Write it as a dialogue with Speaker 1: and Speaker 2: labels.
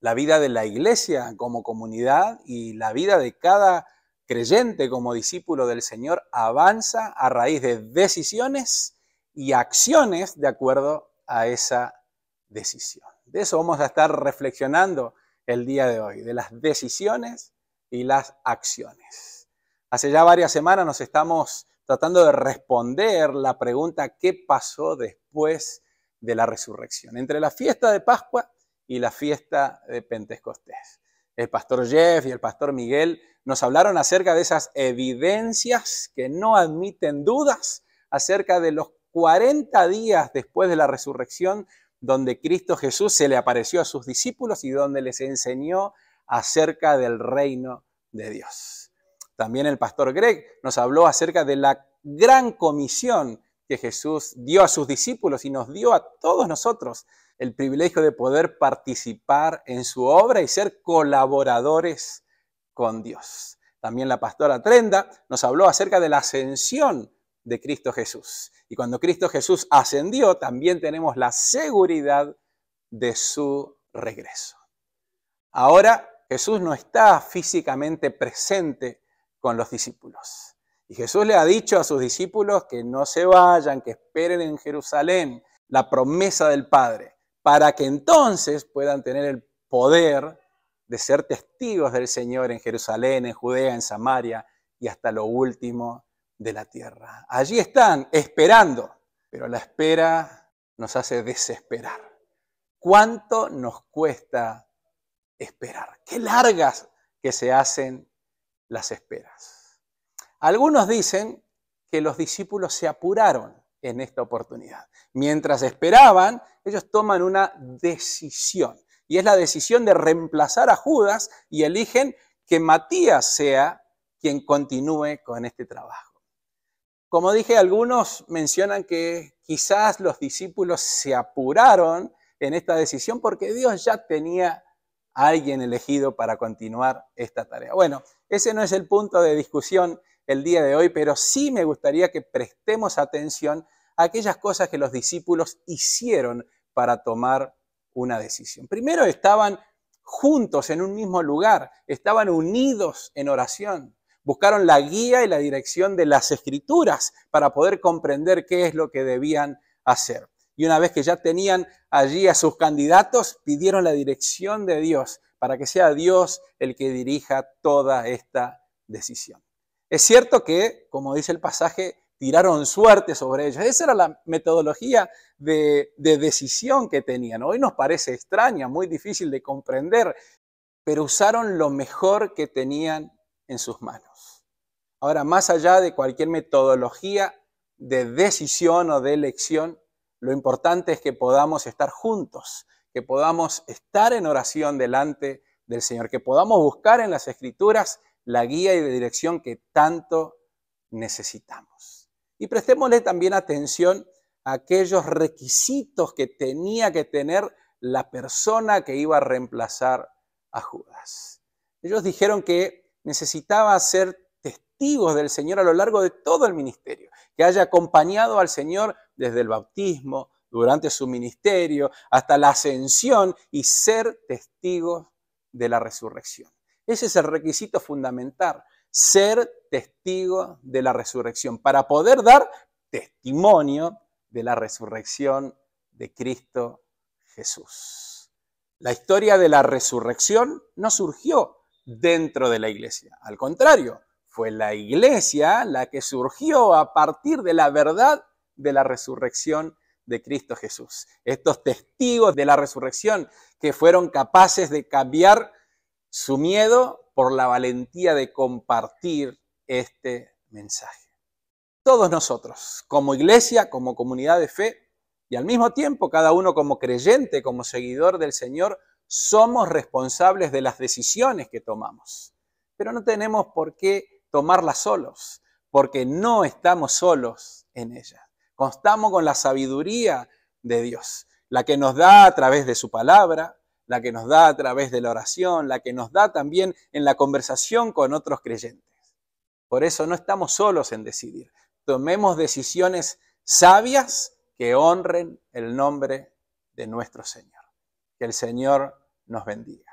Speaker 1: la vida de la iglesia como comunidad y la vida de cada creyente como discípulo del Señor avanza a raíz de decisiones y acciones de acuerdo a esa decisión. De eso vamos a estar reflexionando el día de hoy, de las decisiones y las acciones. Hace ya varias semanas nos estamos tratando de responder la pregunta ¿qué pasó después de la resurrección? Entre la fiesta de Pascua y la fiesta de Pentecostés. El pastor Jeff y el pastor Miguel nos hablaron acerca de esas evidencias que no admiten dudas acerca de los 40 días después de la resurrección donde Cristo Jesús se le apareció a sus discípulos y donde les enseñó acerca del reino de Dios. También el pastor Greg nos habló acerca de la gran comisión que Jesús dio a sus discípulos y nos dio a todos nosotros el privilegio de poder participar en su obra y ser colaboradores con Dios. También la pastora Trenda nos habló acerca de la ascensión de Cristo Jesús. Y cuando Cristo Jesús ascendió, también tenemos la seguridad de su regreso. Ahora Jesús no está físicamente presente con los discípulos, y Jesús le ha dicho a sus discípulos que no se vayan, que esperen en Jerusalén la promesa del Padre, para que entonces puedan tener el poder de ser testigos del Señor en Jerusalén, en Judea, en Samaria y hasta lo último de la tierra. Allí están esperando, pero la espera nos hace desesperar. ¿Cuánto nos cuesta esperar? Qué largas que se hacen las esperas. Algunos dicen que los discípulos se apuraron en esta oportunidad. Mientras esperaban, ellos toman una decisión. Y es la decisión de reemplazar a Judas y eligen que Matías sea quien continúe con este trabajo. Como dije, algunos mencionan que quizás los discípulos se apuraron en esta decisión porque Dios ya tenía a alguien elegido para continuar esta tarea. Bueno, ese no es el punto de discusión el día de hoy, pero sí me gustaría que prestemos atención a aquellas cosas que los discípulos hicieron para tomar una decisión. Primero estaban juntos en un mismo lugar, estaban unidos en oración, buscaron la guía y la dirección de las escrituras para poder comprender qué es lo que debían hacer. Y una vez que ya tenían allí a sus candidatos, pidieron la dirección de Dios para que sea Dios el que dirija toda esta decisión. Es cierto que, como dice el pasaje, tiraron suerte sobre ellos. Esa era la metodología de, decisión que tenían. Hoy nos parece extraña, muy difícil de comprender, pero usaron lo mejor que tenían en sus manos. Ahora, más allá de cualquier metodología de decisión o de elección, lo importante es que podamos estar juntos, que podamos estar en oración delante del Señor, que podamos buscar en las escrituras la guía y la dirección que tanto necesitamos. Y prestémosle también atención a aquellos requisitos que tenía que tener la persona que iba a reemplazar a Judas. Ellos dijeron que necesitaba ser testigos del Señor a lo largo de todo el ministerio, que haya acompañado al Señor desde el bautismo, durante su ministerio, hasta la ascensión y ser testigos de la resurrección. Ese es el requisito fundamental, ser testigo de la resurrección, para poder dar testimonio de la resurrección de Cristo Jesús. La historia de la resurrección no surgió dentro de la iglesia, al contrario, fue la iglesia la que surgió a partir de la verdad de la resurrección de Cristo Jesús. Estos testigos de la resurrección que fueron capaces de cambiar su miedo por la valentía de compartir este mensaje. Todos nosotros, como iglesia, como comunidad de fe, y al mismo tiempo cada uno como creyente, como seguidor del Señor, somos responsables de las decisiones que tomamos. Pero no tenemos por qué tomarlas solos, porque no estamos solos en ellas. Constamos con la sabiduría de Dios, la que nos da a través de su palabra, la que nos da a través de la oración, la que nos da también en la conversación con otros creyentes. Por eso no estamos solos en decidir. Tomemos decisiones sabias que honren el nombre de nuestro Señor. Que el Señor nos bendiga.